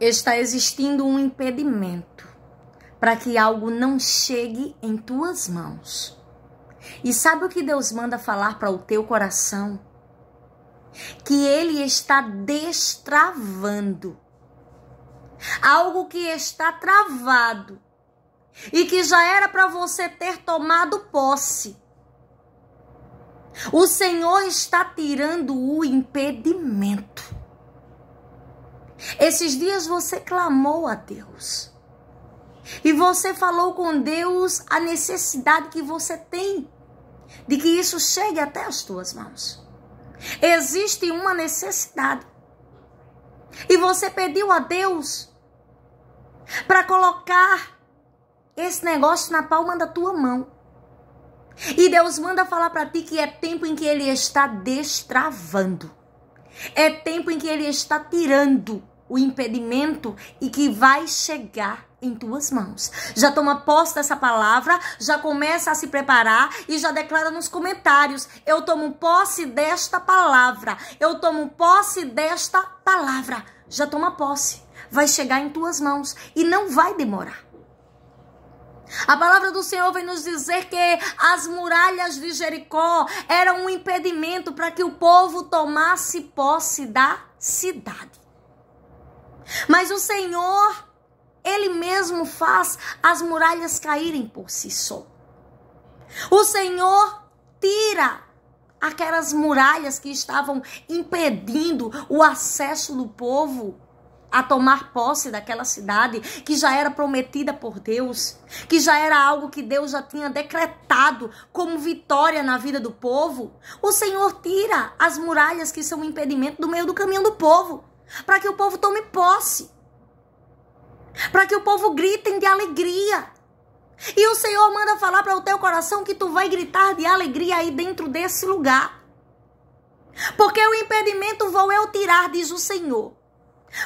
está existindo um impedimento para que algo não chegue em tuas mãos. E sabe o que Deus manda falar para o teu coração? Que Ele está destravando algo que está travado e que já era para você ter tomado posse. O Senhor está tirando o impedimento. Esses dias você clamou a Deus. E você falou com Deus a necessidade que você tem de que isso chegue até as tuas mãos. Existe uma necessidade. E você pediu a Deus para colocar esse negócio na palma da tua mão. E Deus manda falar para ti que é tempo em que ele está destravando. É tempo em que ele está tirando o impedimento e que vai chegar em tuas mãos. Já toma posse dessa palavra, já começa a se preparar e já declara nos comentários: eu tomo posse desta palavra, eu tomo posse desta palavra. Já toma posse, vai chegar em tuas mãos e não vai demorar. A palavra do Senhor vem nos dizer que as muralhas de Jericó eram um impedimento para que o povo tomasse posse da cidade. Mas o Senhor, Ele mesmo faz as muralhas caírem por si só. O Senhor tira aquelas muralhas que estavam impedindo o acesso do povo a tomar posse daquela cidade que já era prometida por Deus, que já era algo que Deus já tinha decretado como vitória na vida do povo. O Senhor tira as muralhas que são um impedimento do meio do caminho do povo para que o povo tome posse, para que o povo grite de alegria. E o Senhor manda falar para o teu coração que tu vai gritar de alegria aí dentro desse lugar. Porque o impedimento vou eu tirar, diz o Senhor.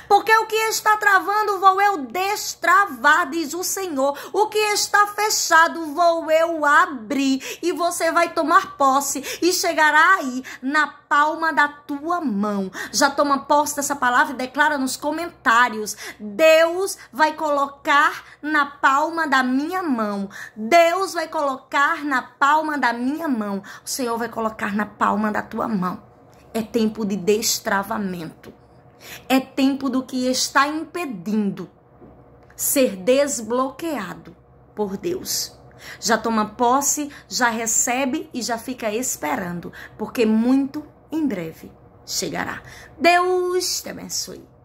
Porque o que está travando vou eu é destravar, diz o Senhor. O que está fechado vou eu abrir. E você vai tomar posse e chegará aí na palma da tua mão. Já toma posse dessa palavra e declara nos comentários. Deus vai colocar na palma da minha mão. Deus vai colocar na palma da minha mão. O Senhor vai colocar na palma da tua mão. É tempo de destravamento. É tempo do que está impedindo ser desbloqueado por Deus. Já toma posse, já recebe e já fica esperando, porque muito em breve chegará. Deus te abençoe.